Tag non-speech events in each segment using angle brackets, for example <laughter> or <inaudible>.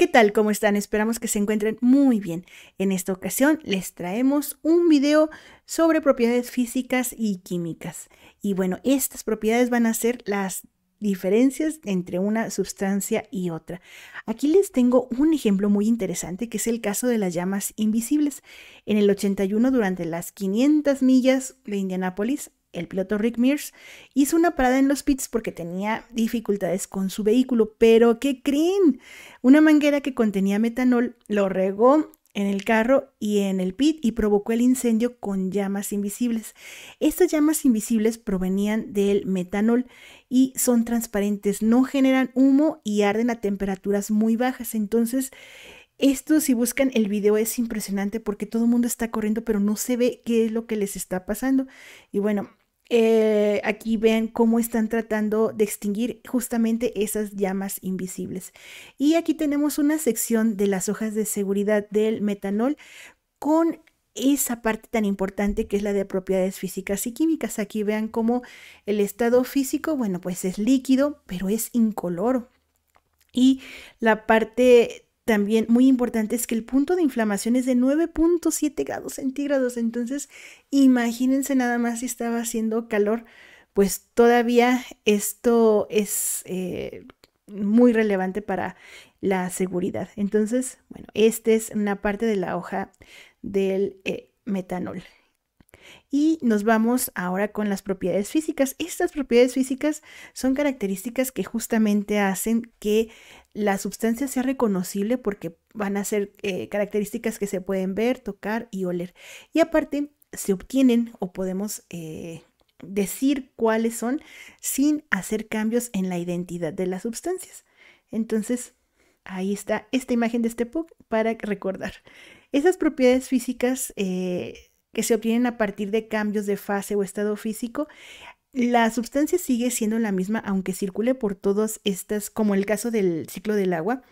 ¿Qué tal? ¿Cómo están? Esperamos que se encuentren muy bien. En esta ocasión les traemos un video sobre propiedades físicas y químicas. Y bueno, estas propiedades van a ser las diferencias entre una sustancia y otra. Aquí les tengo un ejemplo muy interesante que es el caso de las llamas invisibles. En el 81, durante las 500 millas de Indianápolis, el piloto Rick Mears, hizo una parada en los pits porque tenía dificultades con su vehículo, pero ¿qué creen? Una manguera que contenía metanol lo regó en el carro y en el pit y provocó el incendio con llamas invisibles. Estas llamas invisibles provenían del metanol y son transparentes, no generan humo y arden a temperaturas muy bajas. Entonces, esto si buscan el video es impresionante porque todo el mundo está corriendo pero no se ve qué es lo que les está pasando. Y bueno, eh, aquí ven cómo están tratando de extinguir justamente esas llamas invisibles. Y aquí tenemos una sección de las hojas de seguridad del metanol con esa parte tan importante que es la de propiedades físicas y químicas. Aquí vean cómo el estado físico, bueno, pues es líquido, pero es incoloro. Y la parte también muy importante es que el punto de inflamación es de 9.7 grados centígrados. Entonces, imagínense nada más si estaba haciendo calor, pues todavía esto es eh, muy relevante para la seguridad. Entonces, bueno, esta es una parte de la hoja del eh, metanol. Y nos vamos ahora con las propiedades físicas. Estas propiedades físicas son características que justamente hacen que la sustancia sea reconocible porque van a ser eh, características que se pueden ver, tocar y oler. Y aparte se obtienen o podemos eh, decir cuáles son sin hacer cambios en la identidad de las sustancias. Entonces, ahí está esta imagen de este Puck para recordar. Esas propiedades físicas eh, que se obtienen a partir de cambios de fase o estado físico, la sustancia sigue siendo la misma aunque circule por todas estas, como el caso del ciclo del agua.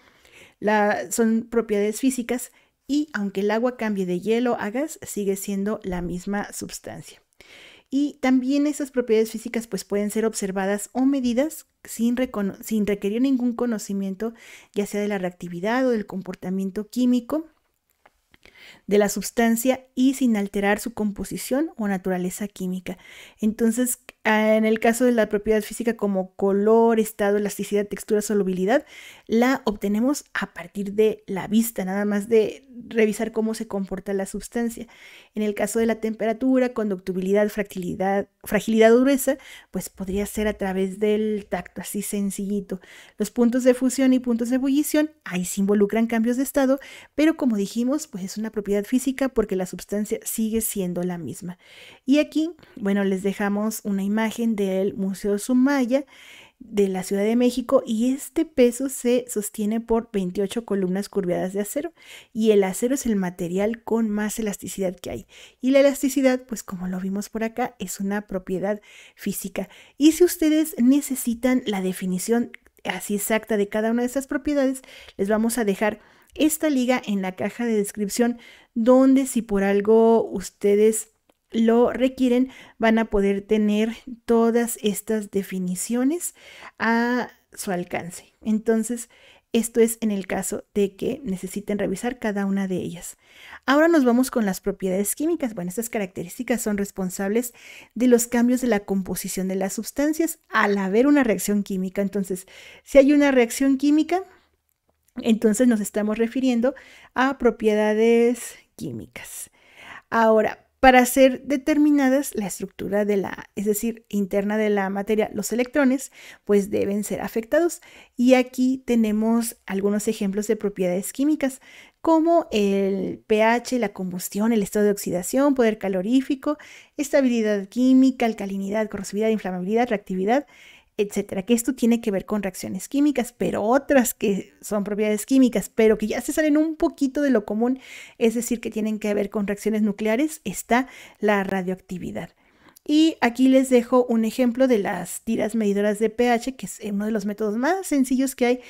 son propiedades físicas y aunque el agua cambie de hielo a gas, sigue siendo la misma sustancia. Y también esas propiedades físicas pues, pueden ser observadas o medidas sin, sin requerir ningún conocimiento, ya sea de la reactividad o del comportamiento químico de la sustancia y sin alterar su composición o naturaleza química. Entonces, ah, en el caso de la propiedad física como color, estado, elasticidad, textura, solubilidad, la obtenemos a partir de la vista, nada más de revisar cómo se comporta la sustancia. En el caso de la temperatura, conductibilidad, fragilidad, fragilidad dureza, pues podría ser a través del tacto, así sencillito. Los puntos de fusión y puntos de ebullición, ahí se involucran cambios de estado, pero como dijimos, pues es una propiedad física porque la sustancia sigue siendo la misma. Y aquí, bueno, les dejamos una imagen del Museo Sumaya de la Ciudad de México y este peso se sostiene por 28 columnas curvadas de acero y el acero es el material con más elasticidad que hay y la elasticidad pues como lo vimos por acá es una propiedad física y si ustedes necesitan la definición así exacta de cada una de estas propiedades les vamos a dejar esta liga en la caja de descripción donde si por algo ustedes lo requieren van a poder tener todas estas definiciones a su alcance. Entonces, esto es en el caso de que necesiten revisar cada una de ellas. Ahora nos vamos con las propiedades químicas. Bueno, estas características son responsables de los cambios de la composición de las sustancias al haber una reacción química. Entonces, si hay una reacción química, entonces nos estamos refiriendo a propiedades químicas. Ahora, para ser determinadas la estructura de la, es decir, interna de la materia, los electrones, pues deben ser afectados. Y aquí tenemos algunos ejemplos de propiedades químicas, como el pH, la combustión, el estado de oxidación, poder calorífico, estabilidad química, alcalinidad, corrosividad, inflamabilidad, reactividad, etcétera. Que esto tiene que ver con reacciones químicas, pero otras que son propiedades químicas, pero que ya se salen un poquito de lo común, es decir, que tienen que ver con reacciones nucleares, está la radioactividad. Y aquí les dejo un ejemplo de las tiras medidoras de pH, que es uno de los métodos más sencillos que hay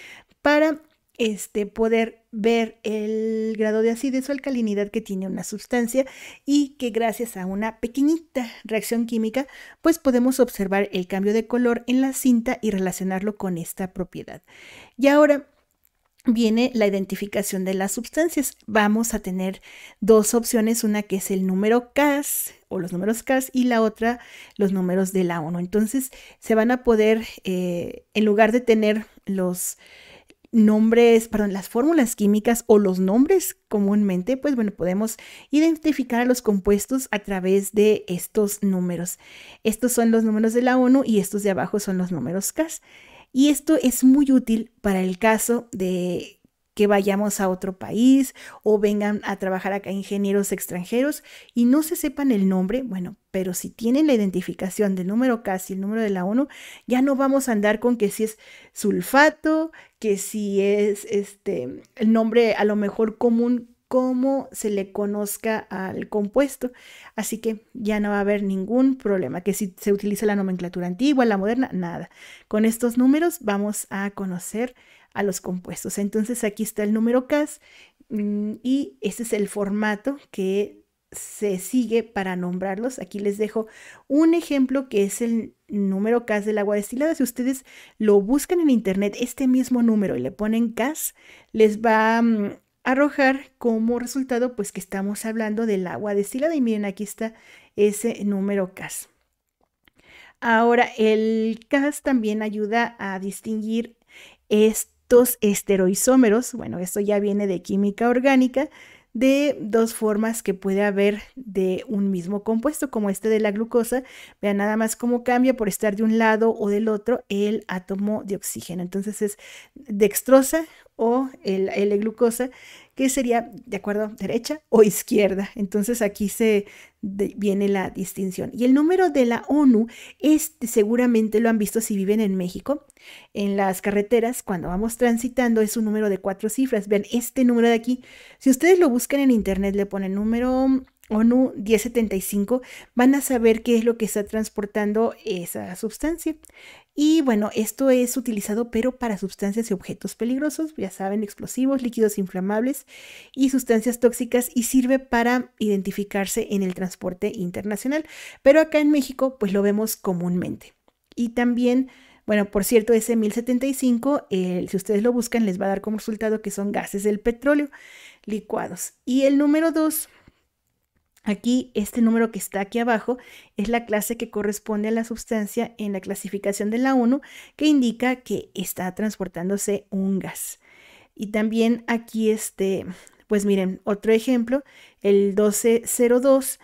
para este, poder ver el grado de acidez o alcalinidad que tiene una sustancia y que gracias a una pequeñita reacción química, pues podemos observar el cambio de color en la cinta y relacionarlo con esta propiedad. Y ahora viene la identificación de las sustancias. Vamos a tener dos opciones, una que es el número CAS o los números CAS y la otra los números de la ONU. Entonces se van a poder, eh, en lugar de tener los nombres, perdón, las fórmulas químicas o los nombres comúnmente, pues bueno, podemos identificar a los compuestos a través de estos números. Estos son los números de la ONU y estos de abajo son los números CAS. Y esto es muy útil para el caso de que vayamos a otro país o vengan a trabajar acá ingenieros extranjeros y no se sepan el nombre, bueno, pero si tienen la identificación del número CASI, el número de la ONU, ya no vamos a andar con que si es sulfato, que si es este el nombre a lo mejor común cómo se le conozca al compuesto. Así que ya no va a haber ningún problema, que si se utiliza la nomenclatura antigua, la moderna, nada. Con estos números vamos a conocer a los compuestos. Entonces aquí está el número CAS mm, y este es el formato que se sigue para nombrarlos. Aquí les dejo un ejemplo que es el número CAS del agua destilada. Si ustedes lo buscan en internet, este mismo número y le ponen CAS, les va a mm, arrojar como resultado pues que estamos hablando del agua destilada y miren aquí está ese número CAS. Ahora el CAS también ayuda a distinguir este dos esteroisómeros, bueno, esto ya viene de química orgánica, de dos formas que puede haber de un mismo compuesto, como este de la glucosa. Vean nada más cómo cambia por estar de un lado o del otro el átomo de oxígeno. Entonces es dextrosa o el L-glucosa que sería, ¿de acuerdo? Derecha o izquierda. Entonces aquí se viene la distinción. Y el número de la ONU es, seguramente lo han visto si viven en México, en las carreteras, cuando vamos transitando, es un número de cuatro cifras. Vean, este número de aquí, si ustedes lo buscan en internet, le ponen número ONU 1075, van a saber qué es lo que está transportando esa sustancia. Y bueno, esto es utilizado pero para sustancias y objetos peligrosos, ya saben, explosivos, líquidos inflamables y sustancias tóxicas y sirve para identificarse en el transporte internacional. Pero acá en México pues lo vemos comúnmente. Y también, bueno, por cierto, ese 1075, eh, si ustedes lo buscan, les va a dar como resultado que son gases del petróleo licuados. Y el número 2 Aquí, este número que está aquí abajo es la clase que corresponde a la sustancia en la clasificación de la 1 que indica que está transportándose un gas. Y también aquí, este, pues miren, otro ejemplo, el 1202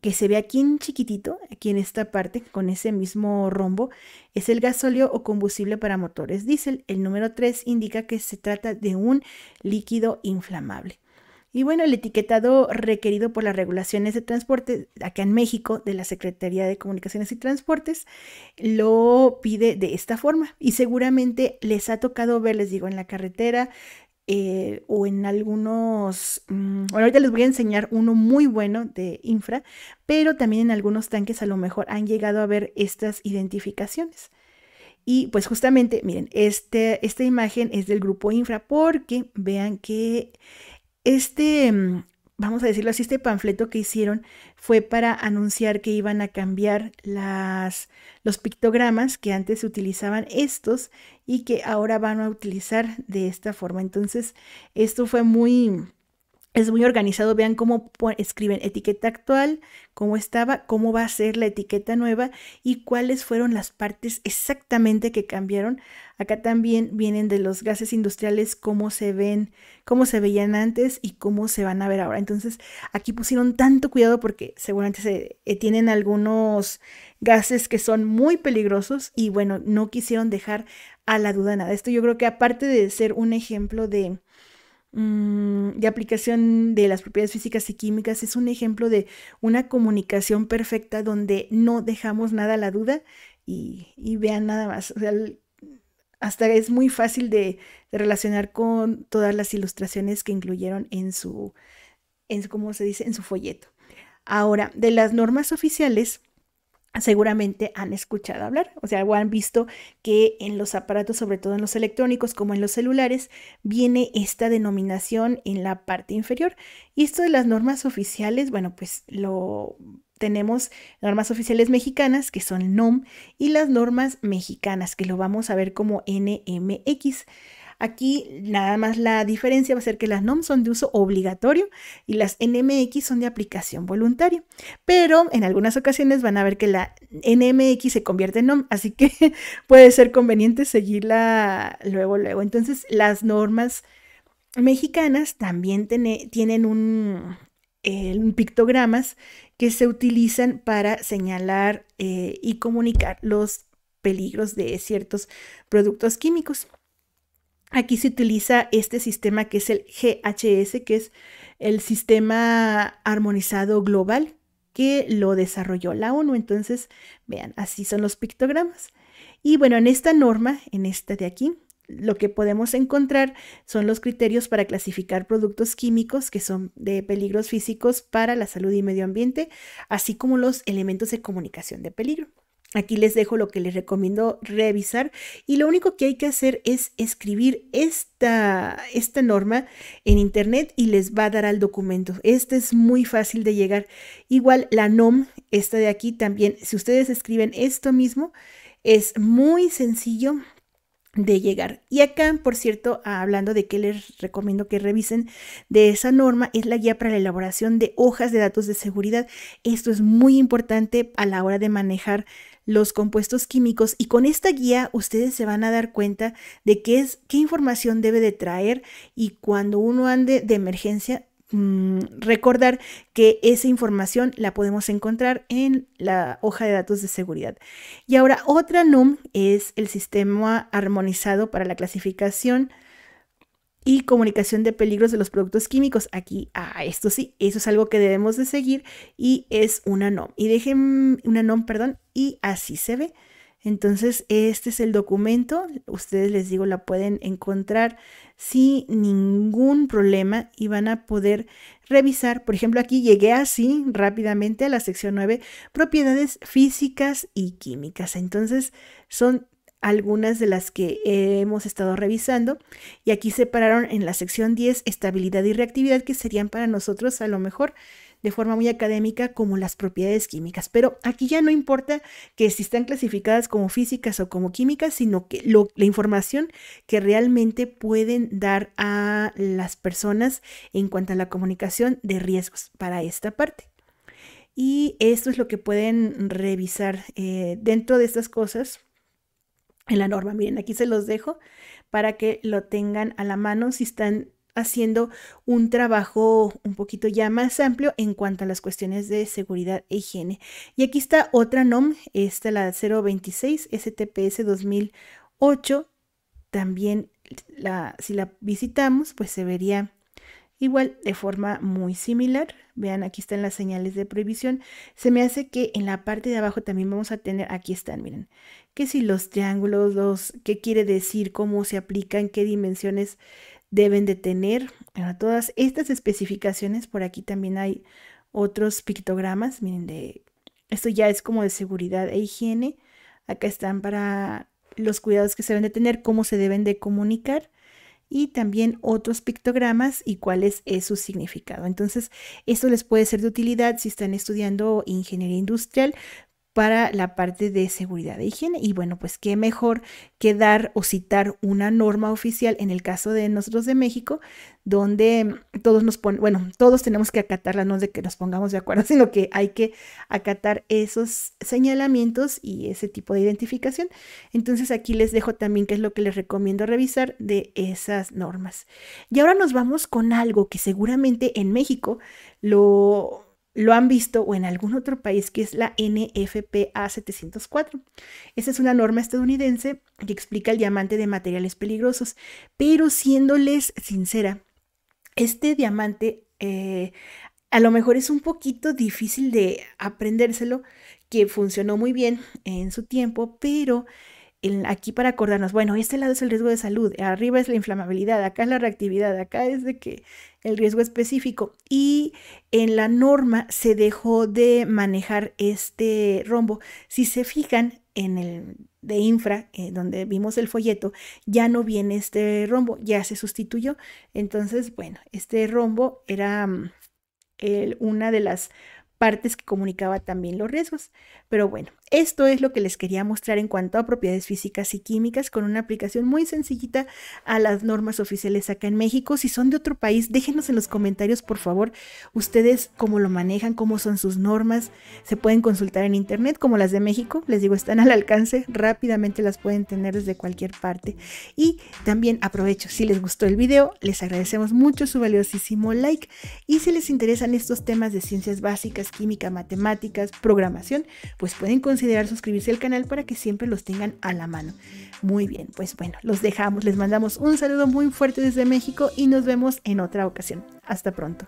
que se ve aquí en chiquitito, aquí en esta parte, con ese mismo rombo, es el gasóleo o combustible para motores diésel. El número 3 indica que se trata de un líquido inflamable. Y bueno, el etiquetado requerido por las regulaciones de transporte acá en México de la Secretaría de Comunicaciones y Transportes lo pide de esta forma. Y seguramente les ha tocado ver, les digo, en la carretera eh, o en algunos... Mm, bueno, ahorita les voy a enseñar uno muy bueno de infra, pero también en algunos tanques a lo mejor han llegado a ver estas identificaciones. Y pues justamente, miren, este, esta imagen es del grupo infra porque vean que este, mm, vamos a decirlo así, este panfleto que hicieron fue para anunciar que iban a cambiar las, los pictogramas que antes utilizaban estos y que ahora van a utilizar de esta forma. Entonces, esto fue muy es muy organizado. Vean cómo escriben etiqueta actual, cómo estaba, cómo va a ser la etiqueta nueva y cuáles fueron las partes exactamente que cambiaron. Acá también vienen de los gases industriales, cómo se ven, cómo se veían antes y cómo se van a ver ahora. Entonces, aquí pusieron tanto cuidado porque seguramente eh, tienen algunos gases que son muy peligrosos y bueno, no quisieron dejar a la duda nada. Esto yo creo que aparte de ser un ejemplo de Mm, de aplicación de las propiedades físicas y químicas es un ejemplo de una comunicación perfecta donde no dejamos nada a la duda y, vean nada más. hasta es muy fácil de, relacionar con todas las ilustraciones que incluyeron en su, en se dice? En su folleto. Ahora, de las normas oficiales, seguramente han escuchado hablar, o sea, o han visto que en los aparatos, sobre todo en los electrónicos como en los celulares, viene esta denominación en la parte inferior. Y esto de las normas oficiales, bueno, pues lo tenemos normas oficiales mexicanas que son NOM y las normas mexicanas que lo vamos a ver como NMX. Aquí nada más la diferencia va a ser que las NOM son de uso obligatorio y las NMX son de aplicación voluntaria. Pero en algunas ocasiones van a ver que la NMX se convierte en NOM, así que <laughs> puede ser conveniente seguirla luego, luego. Entonces las normas mexicanas también tienen eh, un, pictogramas que se utilizan para señalar eh, y comunicar los peligros de ciertos productos químicos. Aquí se utiliza este sistema que es el GHS, que es el sistema armonizado global que lo desarrolló la ONU. Entonces, vean, así son los pictogramas. Y bueno, en esta norma, en esta de aquí, lo que podemos encontrar son los criterios para clasificar productos químicos que son de peligros físicos para la salud y medio ambiente, así como los elementos de comunicación de peligro. Aquí les dejo lo que les recomiendo revisar y lo único que hay que hacer es escribir esta, esta norma en internet y les va a dar al documento. Este es muy fácil de llegar. Igual la NOM, esta de aquí también, si ustedes escriben esto mismo, es muy sencillo de llegar. Y acá, por cierto, ah, hablando de que les recomiendo que revisen de esa norma, es la guía para la elaboración de hojas de datos de seguridad. Esto es muy importante a la hora de manejar los compuestos químicos y con esta guía ustedes se van a dar cuenta de qué es qué información debe de traer y cuando uno ande de emergencia Mm, recordar que esa información la podemos encontrar en la hoja de datos de seguridad. Y ahora otra NUM es el sistema armonizado para la clasificación y comunicación de peligros de los productos químicos. Aquí, ah, esto sí, eso es algo que debemos de seguir y es una NOM. Y dejen una NOM, perdón, y así se ve. Entonces, este es el documento, ustedes les digo, la pueden encontrar sin ningún problema y van a poder revisar, por ejemplo, aquí llegué así rápidamente a la sección 9, propiedades físicas y químicas. Entonces, son algunas de las que hemos estado revisando y aquí separaron en la sección 10 estabilidad y reactividad que serían para nosotros a lo mejor de forma muy académica como las propiedades químicas. Pero aquí ya no importa que si están clasificadas como físicas o como químicas, sino que la información que realmente pueden dar a las personas en cuanto a la comunicación de riesgos para esta parte. Y esto es lo que pueden revisar eh, dentro de estas cosas en la norma. Miren, aquí se los dejo para que lo tengan a la mano si están haciendo un trabajo un poquito ya más amplio en cuanto a las cuestiones de seguridad e higiene. Y aquí está otra NOM, esta la 026 STPS 2008. También la, si la visitamos, pues se vería igual de forma muy similar. Vean, aquí están las señales de prohibición. Se me hace que en la parte de abajo también vamos a tener, aquí están, miren, que si los triángulos, los, qué quiere decir, cómo se aplican, qué dimensiones deben de tener ah, todas estas especificaciones. Por aquí también hay otros pictogramas, miren, de, esto ya es como de seguridad e higiene. Acá están para los cuidados que se deben de tener, cómo se deben de comunicar y también otros pictogramas y cuál es, su significado. Entonces, esto les puede ser de utilidad si están estudiando ingeniería industrial, para la parte de seguridad de higiene. Y bueno, pues qué mejor que dar o citar una norma oficial en el caso de nosotros de México, donde mm, todos nos ponen, bueno, todos tenemos que acatarla, no de que nos pongamos de acuerdo, <laughs> sino que hay que acatar esos señalamientos y ese tipo de identificación. Entonces aquí les dejo también qué es lo que les recomiendo revisar de esas normas. Y ahora nos vamos con algo que seguramente en México lo lo han visto o en algún otro país que es la NFPA 704. Esa es una norma estadounidense que explica el diamante de materiales peligrosos, pero siéndoles sincera, este diamante eh, a lo mejor es un poquito difícil de aprendérselo, que funcionó muy bien en su tiempo, pero aquí para acordarnos, bueno, este lado es el riesgo de salud, arriba es la inflamabilidad, acá es la reactividad, acá es de que el riesgo específico. Y en la norma se dejó de manejar este rombo. Si se fijan en el de infra, eh, donde vimos el folleto, ya no viene este rombo, ya se sustituyó. Entonces, bueno, este rombo era mm, el, una de las partes que comunicaba también los riesgos. Pero bueno, esto es lo que les quería mostrar en cuanto a propiedades físicas y químicas con una aplicación muy sencillita a las normas oficiales acá en México. Si son de otro país, déjenos en los comentarios, por favor, ustedes cómo lo manejan, cómo son sus normas. Se pueden consultar en internet como las de México. Les digo, están al alcance, rápidamente las pueden tener desde cualquier parte. Y también aprovecho, si les gustó el video, les agradecemos mucho su valiosísimo like. Y si les interesan estos temas de ciencias básicas, química, matemáticas, programación, pues pueden considerar suscribirse al canal para que siempre los tengan a la mano. Muy bien, pues bueno, los dejamos, les mandamos un saludo muy fuerte desde México y nos vemos en otra ocasión. Hasta pronto.